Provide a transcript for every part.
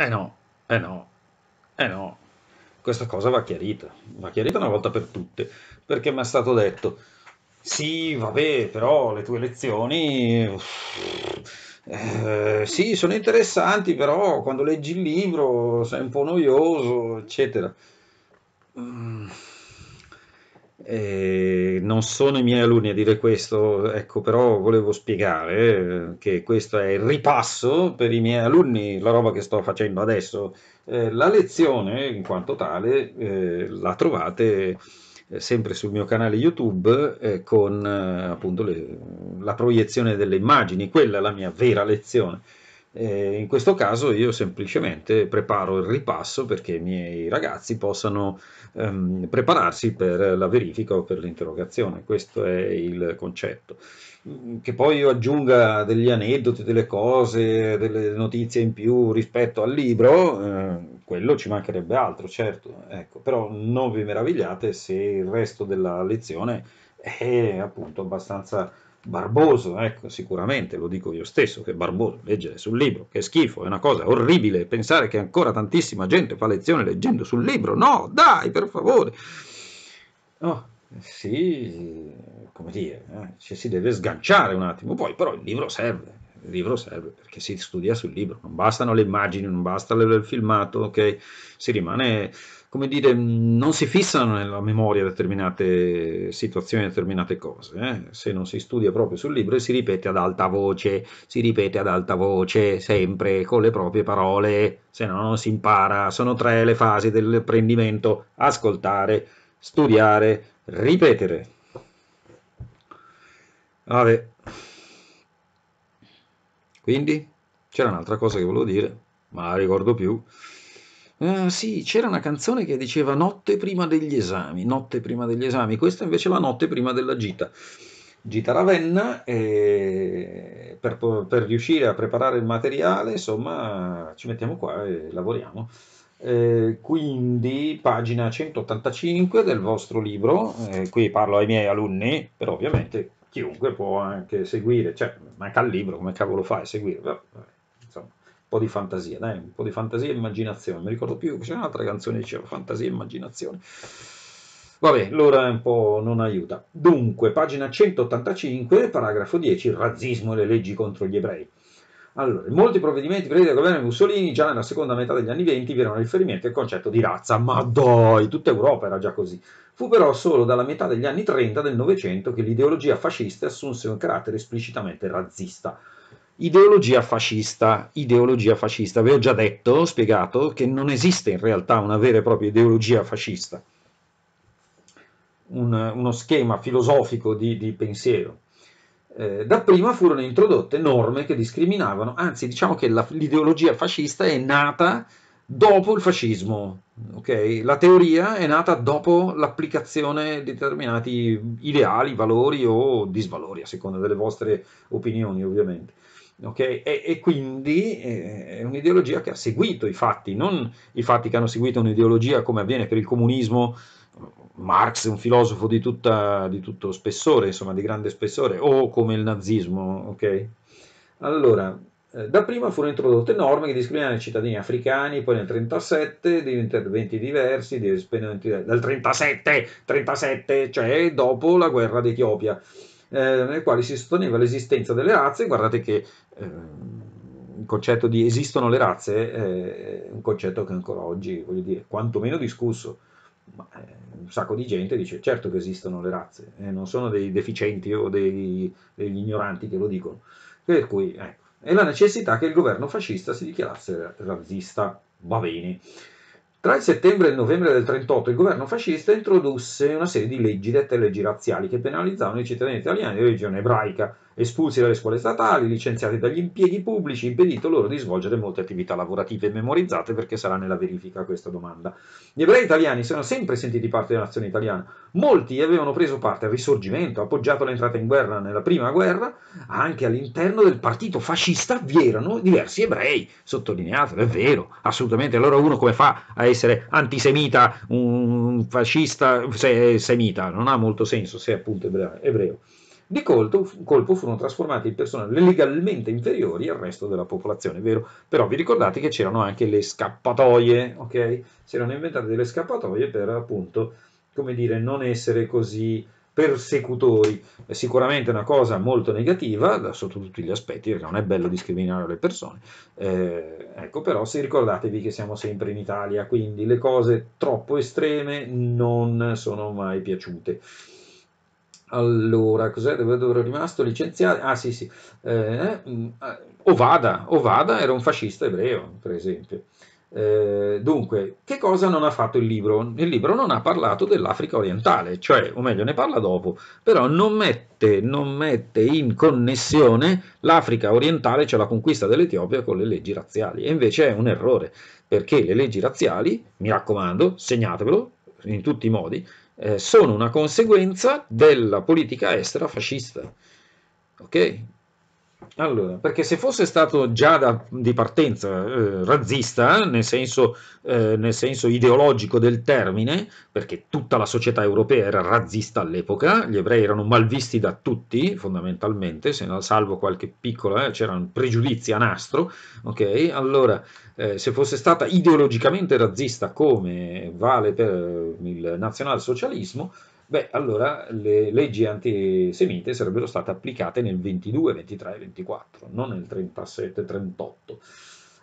Eh no, eh no, eh no. Questa cosa va chiarita, va chiarita una volta per tutte, perché mi è stato detto, sì, vabbè, però le tue lezioni... Uff, eh, sì, sono interessanti, però quando leggi il libro sei un po' noioso, eccetera. Mm. Eh, non sono i miei alunni a dire questo, ecco, però volevo spiegare eh, che questo è il ripasso per i miei alunni, la roba che sto facendo adesso. Eh, la lezione, in quanto tale, eh, la trovate eh, sempre sul mio canale YouTube eh, con appunto le, la proiezione delle immagini, quella è la mia vera lezione. Eh, in questo caso io semplicemente preparo il ripasso perché i miei ragazzi possano ehm, prepararsi per la verifica o per l'interrogazione, questo è il concetto. Mm, che poi io aggiunga degli aneddoti, delle cose, delle notizie in più rispetto al libro, eh, quello ci mancherebbe altro, certo, ecco, però non vi meravigliate se il resto della lezione è appunto abbastanza Barboso, ecco, sicuramente lo dico io stesso che barboso leggere sul libro, che schifo, è una cosa orribile pensare che ancora tantissima gente fa lezione leggendo sul libro, no, dai, per favore. Oh, sì, come dire, eh, ci si deve sganciare un attimo, poi però il libro serve, il libro serve perché si studia sul libro, non bastano le immagini, non basta il filmato, ok? Si rimane, come dire, non si fissano nella memoria determinate situazioni, determinate cose, eh? se non si studia proprio sul libro e si ripete ad alta voce, si ripete ad alta voce sempre con le proprie parole, se no non si impara, sono tre le fasi dell'apprendimento, ascoltare, studiare, ripetere. Vabbè. Quindi c'era un'altra cosa che volevo dire, ma la ricordo più. Uh, sì, c'era una canzone che diceva notte prima degli esami, notte prima degli esami, questa invece è la notte prima della gita. Gita Ravenna, e eh, per, per riuscire a preparare il materiale, insomma, ci mettiamo qua e lavoriamo. Eh, quindi pagina 185 del vostro libro, eh, qui parlo ai miei alunni, però ovviamente chiunque può anche seguire, cioè manca il libro, come cavolo fai a seguire? Vabbè, insomma, un po' di fantasia, dai, un po' di fantasia e immaginazione, mi ricordo più, c'è un'altra canzone che diceva fantasia e immaginazione. Vabbè, l'ora un po' non aiuta. Dunque, pagina 185, paragrafo 10, il razzismo e le leggi contro gli ebrei. Allora, in molti provvedimenti presi dal governo Mussolini, già nella seconda metà degli anni 20, vi erano riferimenti al concetto di razza. Ma dai, tutta Europa era già così. Fu però solo dalla metà degli anni 30 del Novecento che l'ideologia fascista assunse un carattere esplicitamente razzista. Ideologia fascista, ideologia fascista. Vi ho già detto, spiegato, che non esiste in realtà una vera e propria ideologia fascista, un, uno schema filosofico di, di pensiero. Eh, dapprima furono introdotte norme che discriminavano, anzi diciamo che l'ideologia fascista è nata dopo il fascismo. Okay? La teoria è nata dopo l'applicazione di determinati ideali, valori o disvalori, a seconda delle vostre opinioni ovviamente. Okay? E, e, quindi eh, è un'ideologia che ha seguito i fatti, non i fatti che hanno seguito un'ideologia come avviene per il comunismo. Marx è un filosofo di, tutta, di tutto spessore, insomma di grande spessore, o come il nazismo. Okay? Allora, eh, Dapprima furono introdotte norme che discriminavano i cittadini africani, poi nel 1937 degli interventi diversi, dal 1937, 37, cioè dopo la guerra d'Etiopia, eh, nel quale si sosteneva l'esistenza delle razze. Guardate che eh, il concetto di esistono le razze è un concetto che ancora oggi, voglio dire, quantomeno discusso. Ma, eh, un sacco di gente dice certo che esistono le razze, eh, non sono dei deficienti o dei, degli ignoranti che lo dicono. Per cui, ecco e la necessità che il governo fascista si dichiarasse razzista. Va bene. Tra il settembre e il novembre del 1938 il governo fascista introdusse una serie di leggi dette leggi razziali che penalizzavano i cittadini italiani di religione ebraica, espulsi dalle scuole statali, licenziati dagli impieghi pubblici, impedito loro di svolgere molte attività lavorative memorizzate perché sarà nella verifica questa domanda. Gli ebrei italiani si sono sempre sentiti parte della nazione italiana, molti avevano preso parte al risorgimento, appoggiato l'entrata in guerra nella prima guerra, anche all'interno del partito fascista vi erano diversi ebrei, sottolineato, è vero, assolutamente, allora uno come fa a essere antisemita, un fascista, se, semita, non ha molto senso se è appunto ebreo di colpo, colpo furono trasformati in persone legalmente inferiori al resto della popolazione, vero? Però vi ricordate che c'erano anche le scappatoie, ok? Si erano inventate delle scappatoie per appunto, come dire, non essere così persecutori. È sicuramente una cosa molto negativa sotto tutti gli aspetti, perché non è bello discriminare le persone. Eh, ecco, però se ricordatevi che siamo sempre in Italia, quindi le cose troppo estreme non sono mai piaciute. Allora, cos'è? Dove, dove ero rimasto? Licenziato? Ah sì sì, eh, eh, Ovada, Ovada era un fascista ebreo, per esempio. Eh, dunque, che cosa non ha fatto il libro? Il libro non ha parlato dell'Africa orientale, cioè, o meglio, ne parla dopo, però non mette, non mette in connessione l'Africa orientale, cioè la conquista dell'Etiopia, con le leggi razziali. E invece è un errore, perché le leggi razziali, mi raccomando, segnatevelo in tutti i modi, eh, sono una conseguenza della politica estera fascista. Ok? Allora, perché se fosse stato già da, di partenza eh, razzista, nel senso, eh, nel senso, ideologico del termine, perché tutta la società europea era razzista all'epoca, gli ebrei erano malvisti da tutti, fondamentalmente, se non salvo qualche piccola, eh, c'erano pregiudizi a nastro, ok? Allora, eh, se fosse stata ideologicamente razzista come vale per il nazionalsocialismo, beh, allora le leggi antisemite sarebbero state applicate nel 22, 23, 24, non nel 37, 38.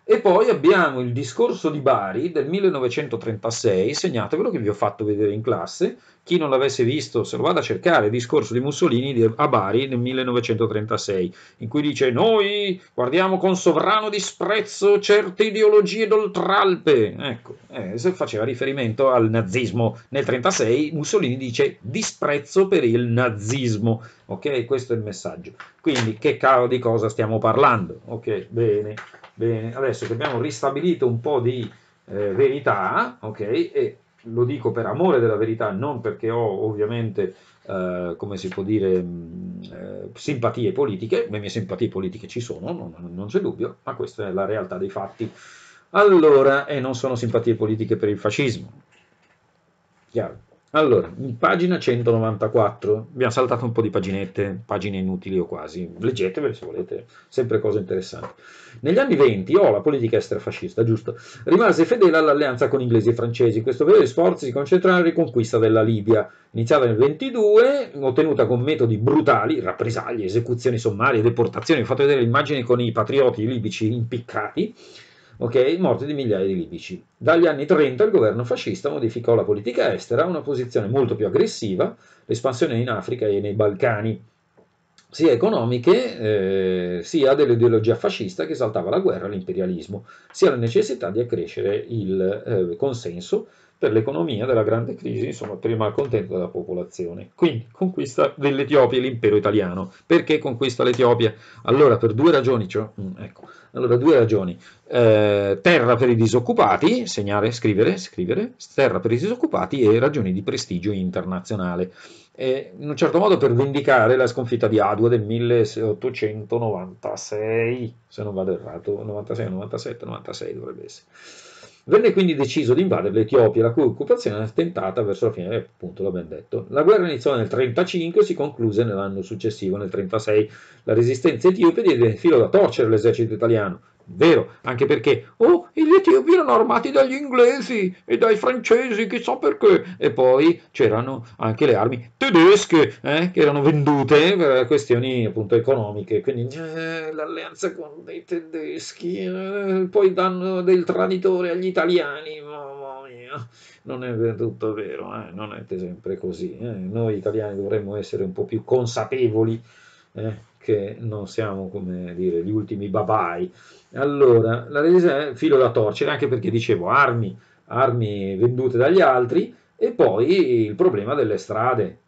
E poi abbiamo il discorso di Bari del 1936, segnatevelo che vi ho fatto vedere in classe, chi non l'avesse visto se lo vada a cercare, il discorso di Mussolini a Bari nel 1936, in cui dice noi guardiamo con sovrano disprezzo certe ideologie d'oltralpe, ecco, eh, se faceva riferimento al nazismo nel 1936, Mussolini dice disprezzo per il nazismo, ok, questo è il messaggio, quindi che cavolo di cosa stiamo parlando, ok, bene. Bene, adesso che abbiamo ristabilito un po' di eh, verità, ok, e lo dico per amore della verità, non perché ho ovviamente, eh, come si può dire, mh, mm, eh, simpatie politiche, le mie simpatie politiche ci sono, non, non c'è dubbio, ma questa è la realtà dei fatti. Allora, e non sono simpatie politiche per il fascismo, chiaro? Allora, in pagina 194, abbiamo saltato un po' di paginette, pagine inutili o quasi, leggetevele se volete, sempre cose interessanti. Negli anni 20, oh, la politica estera fascista, giusto, rimase fedele all'alleanza con inglesi e francesi, questo vero sforzo si concentrarono nella riconquista della Libia, iniziata nel 22, ottenuta con metodi brutali, rappresaglie, esecuzioni sommarie, deportazioni, vi ho fatto vedere l'immagine con i patrioti libici impiccati, okay? morte di migliaia di libici. Dagli anni 30 il governo fascista modificò la politica estera a una posizione molto più aggressiva, l'espansione in Africa e nei Balcani, sia economiche, eh, sia dell'ideologia fascista che saltava la guerra e l'imperialismo, sia la necessità di accrescere il eh, consenso per l'economia della grande crisi, insomma, per il malcontento della popolazione. Quindi conquista dell'Etiopia e l'impero italiano. Perché conquista l'Etiopia? Allora, per due ragioni, cioè, mm, ecco, allora, due ragioni. Eh, terra per i disoccupati, segnare, scrivere, scrivere, terra per i disoccupati e ragioni di prestigio internazionale. E in un certo modo per vendicare la sconfitta di Adua del 1896, se non vado errato, 96, 97, 96 dovrebbe essere. Venne quindi deciso di invadere l'Etiopia, la cui occupazione è tentata verso la fine, appunto l'abbiamo detto. La guerra iniziò nel 1935 e si concluse nell'anno successivo, nel 1936. La resistenza etiope diede filo da torcere all'esercito italiano, Vero, anche perché, oh, gli etiopi erano armati dagli inglesi e dai francesi, chissà perché. E poi c'erano anche le armi tedesche eh, che erano vendute per questioni appunto economiche. Quindi eh, l'alleanza con i tedeschi, eh, poi danno del traditore agli italiani. Mamma mia, non è tutto vero, eh, non è sempre così. Eh. Noi italiani dovremmo essere un po' più consapevoli eh, che non siamo come dire gli ultimi babai. Allora, la resa eh, filo da torcere anche perché dicevo armi, armi vendute dagli altri e poi il problema delle strade.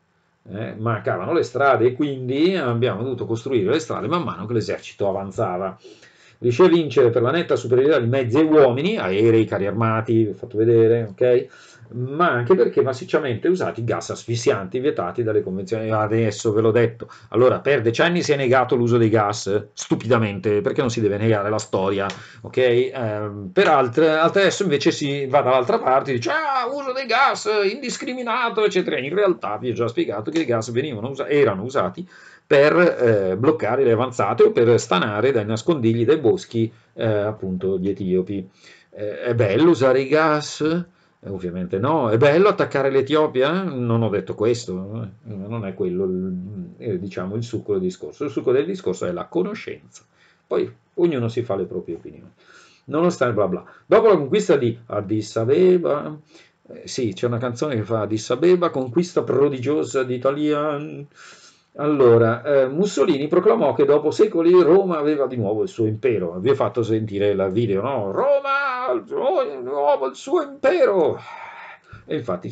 Eh, mancavano le strade e quindi abbiamo dovuto costruire le strade man mano che l'esercito avanzava. Riuscì a vincere per la netta superiorità di mezzi e uomini, aerei, carri armati, vi ho fatto vedere, ok? ma anche perché massicciamente usati gas asfissianti vietati dalle convenzioni. Adesso ve l'ho detto. Allora, per decenni si è negato l'uso dei gas, stupidamente, perché non si deve negare la storia, ok? Eh, per altre, adesso invece si va dall'altra parte e dice ah, uso dei gas indiscriminato, eccetera. In realtà vi ho già spiegato che i gas venivano usa- erano usati per eh, bloccare le avanzate o per stanare dai nascondigli dei boschi, eh, appunto, gli etiopi. Eh, è bello usare i gas? Eh, ovviamente no, è bello attaccare l'Etiopia? Eh? Non ho detto questo, eh. Eh, non è quello il, diciamo, il succo del discorso. Il succo del discorso è la conoscenza. Poi ognuno si fa le proprie opinioni. Nonostante bla bla. Dopo la conquista di Addis Abeba, eh, sì, c'è una canzone che fa Addis Abeba, conquista prodigiosa d'Italia. Allora, eh, Mussolini proclamò che dopo secoli Roma aveva di nuovo il suo impero. Vi ho fatto sentire il video, no? Roma di oh, nuovo il suo impero. E infatti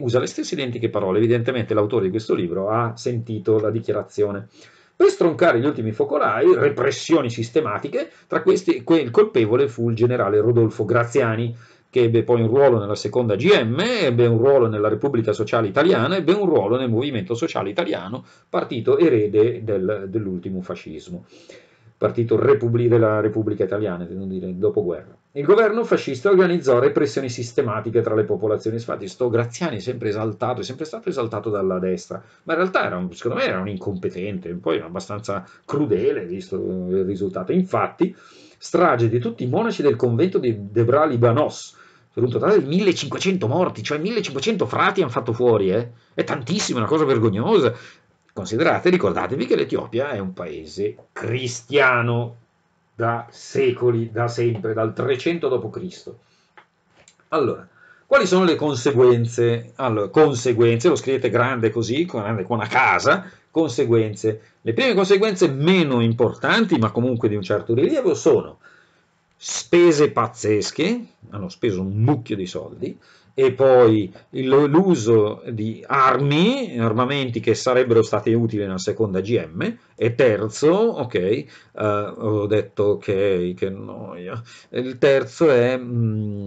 usa le stesse identiche parole, evidentemente l'autore di questo libro ha sentito la dichiarazione. Per stroncare gli ultimi focolai, repressioni sistematiche, tra questi il colpevole fu il generale Rodolfo Graziani, che ebbe poi un ruolo nella seconda GM, ebbe un ruolo nella Repubblica Sociale Italiana, ebbe un ruolo nel Movimento Sociale Italiano, partito erede del, dell'ultimo fascismo, partito repubblic- della Repubblica Italiana, devo dire, dopoguerra. Il governo fascista organizzò repressioni sistematiche tra le popolazioni. Infatti, sto Graziani è sempre esaltato, è sempre stato esaltato dalla destra, ma in realtà era un, secondo me era un incompetente, poi abbastanza crudele visto il risultato. Infatti, strage di tutti i monaci del convento di Debra Libanos, per un totale di 1500 morti, cioè 1500 frati hanno fatto fuori, eh? è tantissimo, è una cosa vergognosa. Considerate, ricordatevi che l'Etiopia è un paese cristiano, da secoli, da sempre, dal 300 d.C. Allora, quali sono le conseguenze? Allora, conseguenze, lo scrivete grande così, grande con una casa, conseguenze. Le prime conseguenze meno importanti, ma comunque di un certo rilievo, sono spese pazzesche, hanno speso un mucchio di soldi, e poi l'uso di armi, armamenti che sarebbero stati utili nella seconda GM, e terzo, ok, uh, ho detto ok, che noia, il terzo è, mh, mm,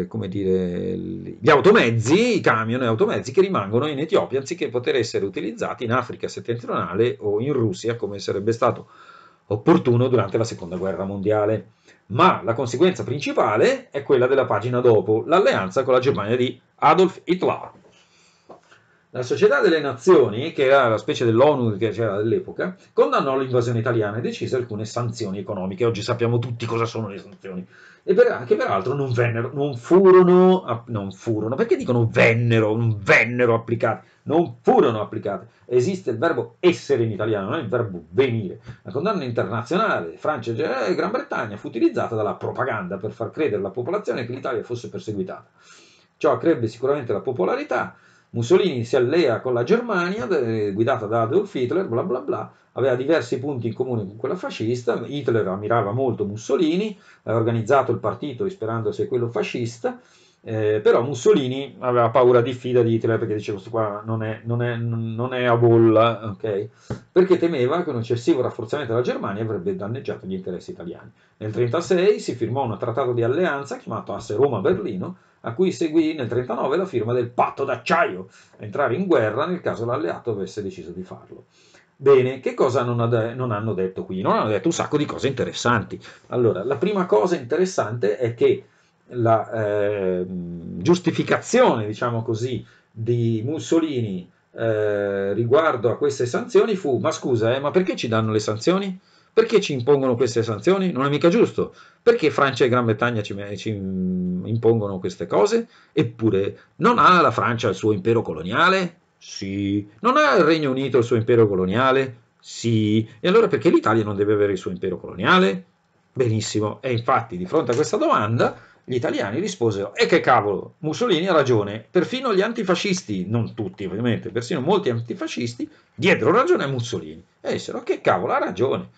eh, come dire, gli automezzi, i camion e automezzi che rimangono in Etiopia anziché poter essere utilizzati in Africa settentrionale o in Russia come sarebbe stato opportuno durante la seconda guerra mondiale. Ma la conseguenza principale è quella della pagina dopo, l'alleanza con la Germania di Adolf Hitler. La Società delle Nazioni, che era la specie dell'ONU che c'era all'epoca, condannò l'invasione italiana e decise alcune sanzioni economiche. Oggi sappiamo tutti cosa sono le sanzioni. E per, che peraltro non, vennero, non furono, non furono, perché dicono vennero, non vennero applicate? non furono applicate. Esiste il verbo essere in italiano, non il verbo venire. La condanna internazionale di Francia e eh, Gran Bretagna fu utilizzata dalla propaganda per far credere alla popolazione che l'Italia fosse perseguitata. Ciò crebbe sicuramente la popolarità. Mussolini si allea con la Germania, guidata da Adolf Hitler, bla bla bla, aveva diversi punti in comune con quella fascista, Hitler ammirava molto Mussolini, aveva organizzato il partito ispirandosi a quello fascista, eh, però Mussolini aveva paura di fida di Hitler perché diceva questo qua non è, non, è, non è a bolla, okay? perché temeva che un eccessivo rafforzamento della Germania avrebbe danneggiato gli interessi italiani. Nel 1936 si firmò un trattato di alleanza chiamato Asse Roma-Berlino, a cui seguì nel 1939 la firma del patto d'acciaio, entrare in guerra nel caso l'alleato avesse deciso di farlo. Bene, che cosa non, ha, non, hanno detto qui? Non hanno detto un sacco di cose interessanti. Allora, la prima cosa interessante è che la eh, giustificazione, diciamo così, di Mussolini eh, riguardo a queste sanzioni fu: ma scusa, eh, ma perché ci danno le sanzioni? Perché ci impongono queste sanzioni? Non è mica giusto. Perché Francia e Gran Bretagna ci, eh, ci mm, impongono queste cose? Eppure non ha la Francia il suo impero coloniale? Sì. Non ha il Regno Unito il suo impero coloniale? Sì. E allora perché l'Italia non deve avere il suo impero coloniale? Benissimo. E infatti di fronte a questa domanda gli italiani risposero: E che cavolo, Mussolini ha ragione. Perfino gli antifascisti, non tutti ovviamente, persino molti antifascisti, diedero ragione a Mussolini. E dissero: Che cavolo, ha ragione.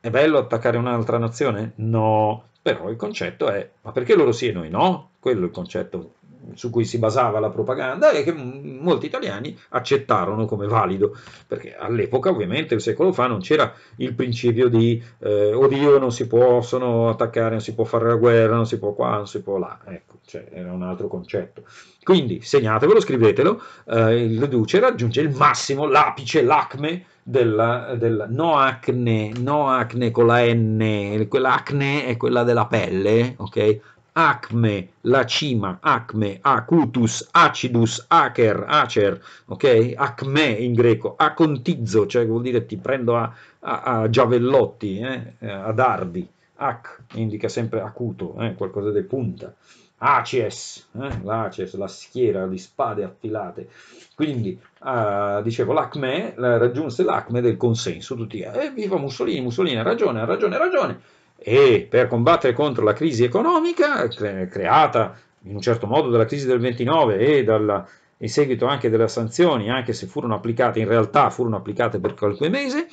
È bello attaccare un'altra nazione? No, però il concetto è: ma perché loro sì e noi no? Quello è il concetto su cui si basava la propaganda e che molti italiani accettarono come valido, perché all'epoca ovviamente un secolo fa non c'era il principio di eh, odio, non si possono attaccare, non si può fare la guerra, non si può qua, non si può là, ecco, cioè, era un altro concetto. Quindi segnatevelo, scrivetelo, eh, il Duce raggiunge il massimo, l'apice, l'acme della, della no, acne, no acne con la N, quell'acne è quella della pelle, ok? acme, la cima, acme, acutus, acidus, acer, acer, ok? Acme in greco, acontizzo, cioè vuol dire ti prendo a, a, a giavellotti, eh? eh a dardi, ac indica sempre acuto, eh? qualcosa di punta, acies, eh? l'acies, la schiera di spade affilate, quindi uh, dicevo l'acme, raggiunse l'acme del consenso, tutti, eh, viva Mussolini, Mussolini ha ragione, ha ragione, ha ragione, e per combattere contro la crisi economica creata in un certo modo dalla crisi del 29 e dalla, in seguito anche delle sanzioni, anche se furono applicate, in realtà furono applicate per qualche mese,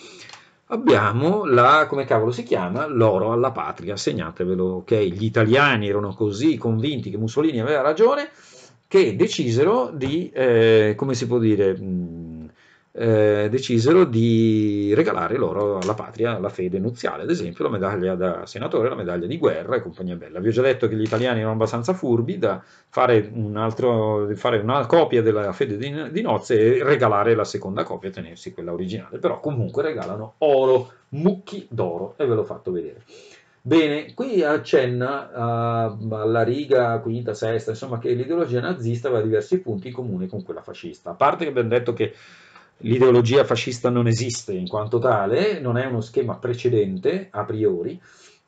abbiamo la, come cavolo si chiama, l'oro alla patria, segnatevelo, ok? Gli italiani erano così convinti che Mussolini aveva ragione che decisero di, eh, come si può dire, mh, eh, decisero di regalare loro alla patria la fede nuziale, ad esempio la medaglia da senatore, la medaglia di guerra e compagnia bella. Vi ho già detto che gli italiani erano abbastanza furbi da fare, un altro, fare una copia della fede di, di nozze e regalare la seconda copia, tenersi quella originale, però comunque regalano oro, mucchi d'oro e ve l'ho fatto vedere. Bene, qui accenna uh, alla riga quinta, sesta, insomma, che l'ideologia nazista aveva diversi punti in comune con quella fascista. A parte che abbiamo detto che L'ideologia fascista non esiste in quanto tale, non è uno schema precedente a priori,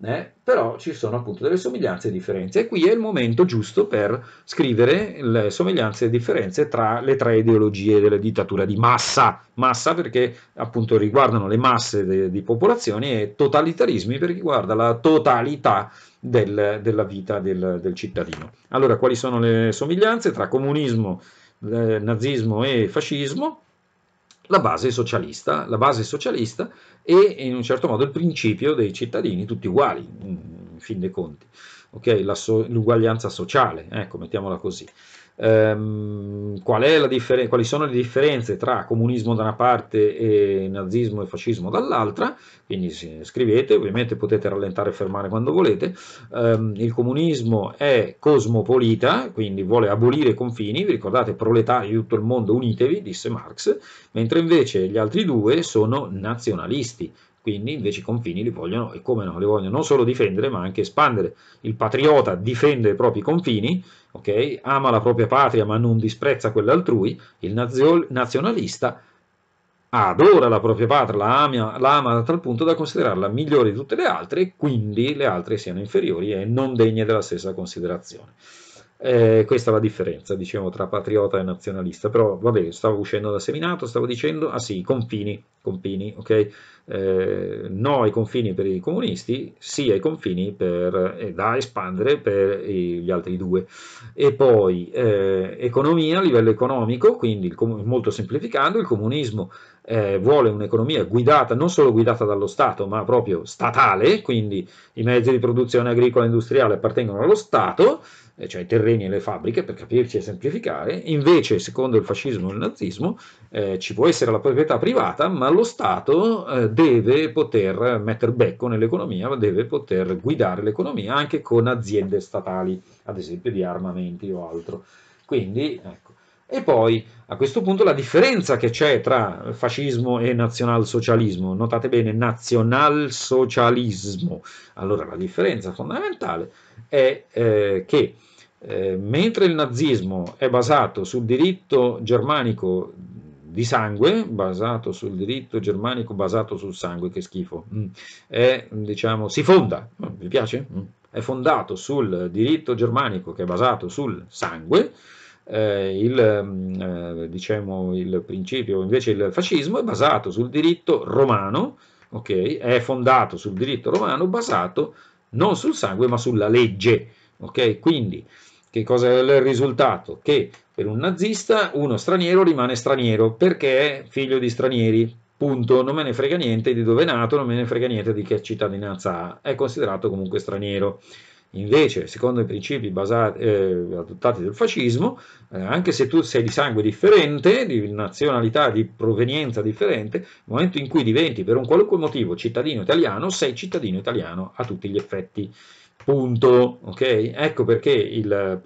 eh, però ci sono appunto delle somiglianze e differenze e qui è il momento giusto per scrivere le somiglianze e differenze tra le tre ideologie della dittatura di massa, massa perché appunto riguardano le masse de, di popolazioni e totalitarismi perché riguarda la totalità del, della vita del, del, cittadino. Allora quali sono le somiglianze tra comunismo, eh, nazismo e fascismo? la base socialista, la base socialista e in un certo modo il principio dei cittadini tutti uguali, in fin dei conti, okay? l'uguaglianza so, sociale, ecco, mettiamola così. Ehm, qual differ- quali sono le differenze tra comunismo da una parte e nazismo e fascismo dall'altra, quindi scrivete, ovviamente potete rallentare e fermare quando volete, ehm, il comunismo è cosmopolita, quindi vuole abolire i confini, vi ricordate proletari di tutto il mondo unitevi, disse Marx, mentre invece gli altri due sono nazionalisti, quindi invece i confini li vogliono, e come no, li vogliono non solo difendere, ma anche espandere. Il patriota difende i propri confini, okay? ama la propria patria ma non disprezza quella altrui, il nazio- nazionalista adora la propria patria, la, ama, la ama a tal punto da considerarla migliore di tutte le altre, e quindi le altre siano inferiori e non degne della stessa considerazione. Eh, questa è la differenza, diciamo, tra patriota e nazionalista. Però, vabbè, stavo uscendo da seminato, stavo dicendo, ah sì, confini, confini, ok? Eh, no ai confini per i comunisti, sì ai confini per, eh, da espandere per gli altri due. E poi eh, economia a livello economico, quindi il, molto semplificando, il comunismo eh, vuole un'economia guidata, non solo guidata dallo Stato, ma proprio statale, quindi i mezzi di produzione agricola e industriale appartengono allo Stato, eh, cioè i terreni e le fabbriche, per capirci e semplificare, invece secondo il fascismo e il nazismo eh, ci può essere la proprietà privata, ma lo Stato eh, deve poter mettere becco nell'economia, deve poter guidare l'economia anche con aziende statali, ad esempio di armamenti o altro. Quindi, ecco, e poi a questo punto la differenza che c'è tra fascismo e nazionalsocialismo, notate bene nazionalsocialismo, allora la differenza fondamentale è eh, che eh, mentre il nazismo è basato sul diritto germanico di sangue, basato sul diritto germanico basato sul sangue, che schifo, mm, è, diciamo, si fonda, mm, vi piace? Mm. È fondato sul diritto germanico che è basato sul sangue, eh, il, mm, eh, diciamo, il principio, invece il fascismo è basato sul diritto romano, okay? è fondato sul diritto romano basato non sul sangue ma sulla legge. Okay? Quindi che cosa è il risultato? Che per un nazista uno straniero rimane straniero perché è figlio di stranieri, punto, non me ne frega niente di dove è nato, non me ne frega niente di che cittadinanza ha, è considerato comunque straniero. Invece, secondo i principi basati, eh, adottati dal fascismo, eh, anche se tu sei di sangue differente, di nazionalità, di provenienza differente, nel momento in cui diventi per un qualunque motivo cittadino italiano, sei cittadino italiano a tutti gli effetti. Punto. Okay? Ecco perché la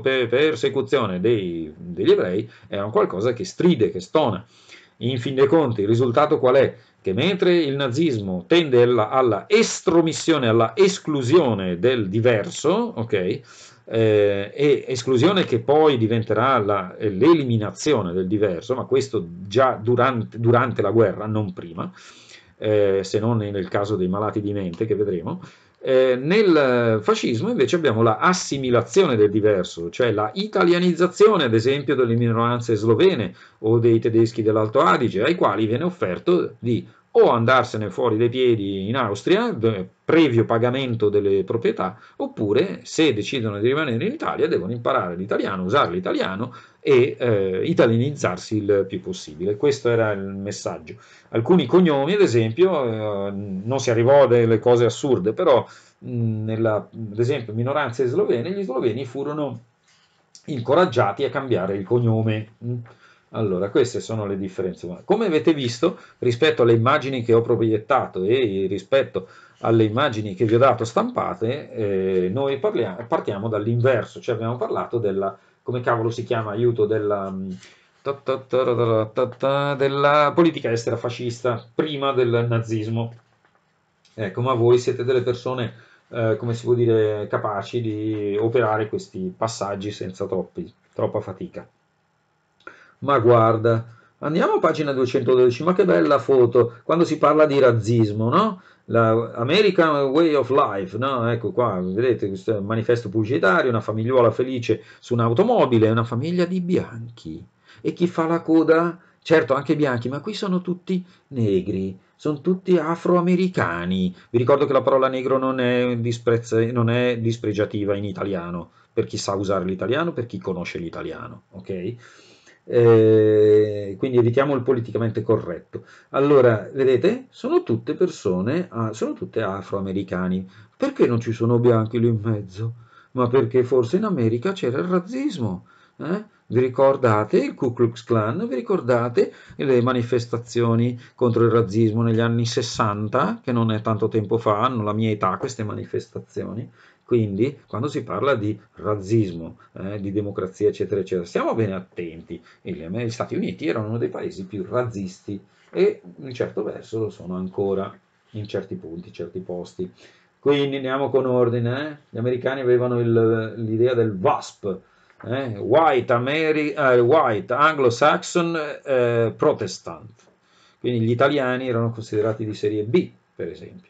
persecuzione dei, degli ebrei è un qualcosa che stride, che stona. In fin dei conti, il risultato qual è? che mentre il nazismo tende alla, alla estromissione, alla esclusione del diverso, ok? Eh, e esclusione che poi diventerà la, eh, l'eliminazione del diverso, ma questo già durante, durante la guerra, non prima, eh, se non nel caso dei malati di mente che vedremo, eh, nel fascismo invece abbiamo la assimilazione del diverso, cioè la italianizzazione ad esempio delle minoranze slovene o dei tedeschi dell'Alto Adige, ai quali viene offerto di o andarsene fuori dai piedi in Austria, previo pagamento delle proprietà, oppure se decidono di rimanere in Italia devono imparare l'italiano, usare l'italiano e eh, italianizzarsi il più possibile. Questo era il messaggio. Alcuni cognomi, ad esempio, eh, non si arrivò a delle cose assurde, però nella, ad esempio minoranze slovene, gli sloveni furono incoraggiati a cambiare il cognome. Mh allora, queste sono le differenze. Come avete visto, rispetto alle immagini che ho proiettato e rispetto alle immagini che vi ho dato stampate, eh, noi parliamo, partiamo dall'inverso, cioè abbiamo parlato della, come cavolo si chiama, aiuto, della, mm, della politica estera fascista prima del nazismo. Ecco, ma voi siete delle persone, eh, come si può dire, capaci di operare questi passaggi senza troppi, troppa fatica. Ma guarda, andiamo a pagina 212, ma che bella foto, quando si parla di razzismo, no? La American Way of Life, no? Ecco qua, vedete questo manifesto pubblicitario, una famigliuola felice su un'automobile, una famiglia di bianchi. E chi fa la coda? Certo, anche bianchi, ma qui sono tutti negri, sono tutti afroamericani. Vi ricordo che la parola negro non è, non è dispregiativa in italiano, per chi sa usare l'italiano, per chi conosce l'italiano, ok? Eh, quindi evitiamo il politicamente corretto. Allora, vedete, sono tutte persone, ah, sono tutte afroamericani, perché non ci sono bianchi lì in mezzo? Ma perché forse in America c'era il razzismo, eh? Vi ricordate il Ku Klux Klan? Vi ricordate le manifestazioni contro il razzismo negli anni 60, che non è tanto tempo fa, hanno la mia età queste manifestazioni, quindi, quando si parla di razzismo, eh, di democrazia, eccetera, eccetera, stiamo bene attenti. Eh, gli Stati Uniti erano uno dei paesi più razzisti e in certo verso lo sono ancora in certi punti, in certi posti. Quindi andiamo con ordine, eh? gli americani avevano l'idea del VASP, eh? White, Ameri uh, White Anglo-Saxon uh, Protestant, quindi gli italiani erano considerati di serie B, per esempio.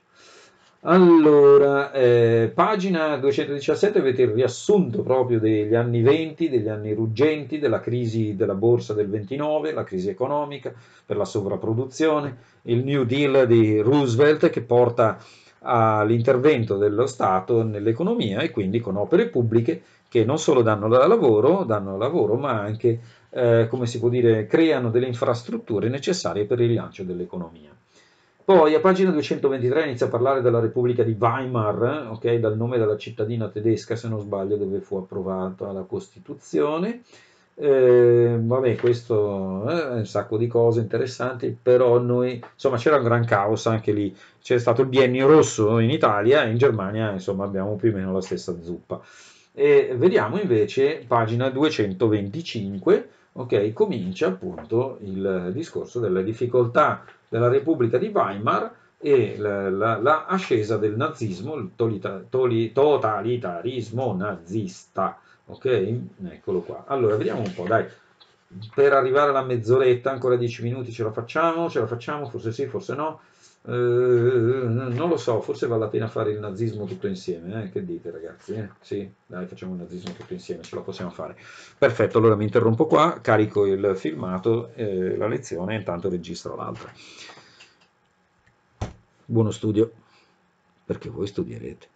Allora, eh, pagina 217 avete il riassunto proprio degli anni 20, degli anni ruggenti, della crisi della borsa del 29, la crisi economica per la sovrapproduzione, il New Deal di Roosevelt che porta all'intervento dello Stato nell'economia e quindi con opere pubbliche che non solo danno lavoro, danno lavoro ma anche, eh, come si può dire, creano delle infrastrutture necessarie per il rilancio dell'economia. Poi a pagina 223 inizia a parlare della Repubblica di Weimar, ok, dal nome della cittadina tedesca, se non sbaglio, dove fu approvata la Costituzione. Eh, vabbè, questo è eh, un sacco di cose interessanti, però noi, insomma, c'era un gran caos anche lì. C'è stato il biennio rosso in Italia e in Germania, insomma, abbiamo più o meno la stessa zuppa. E vediamo invece pagina 225 okay, comincia appunto il discorso delle difficoltà della Repubblica di Weimar e la, la, la ascesa del nazismo, il tolita, toli, totalitarismo nazista. Ok? Eccolo qua. Allora, vediamo un po', dai. Per arrivare alla mezz'oretta, ancora dieci minuti, ce la facciamo? Ce la facciamo? Forse sì, forse no. Eh, non lo so, forse vale la pena fare il nazismo tutto insieme, eh? che dite ragazzi? Eh? Sì, dai, facciamo il nazismo tutto insieme, ce la possiamo fare. Perfetto, allora mi interrompo qua, carico il filmato, la lezione, e intanto registro l'altra. Buono studio, perché voi studierete.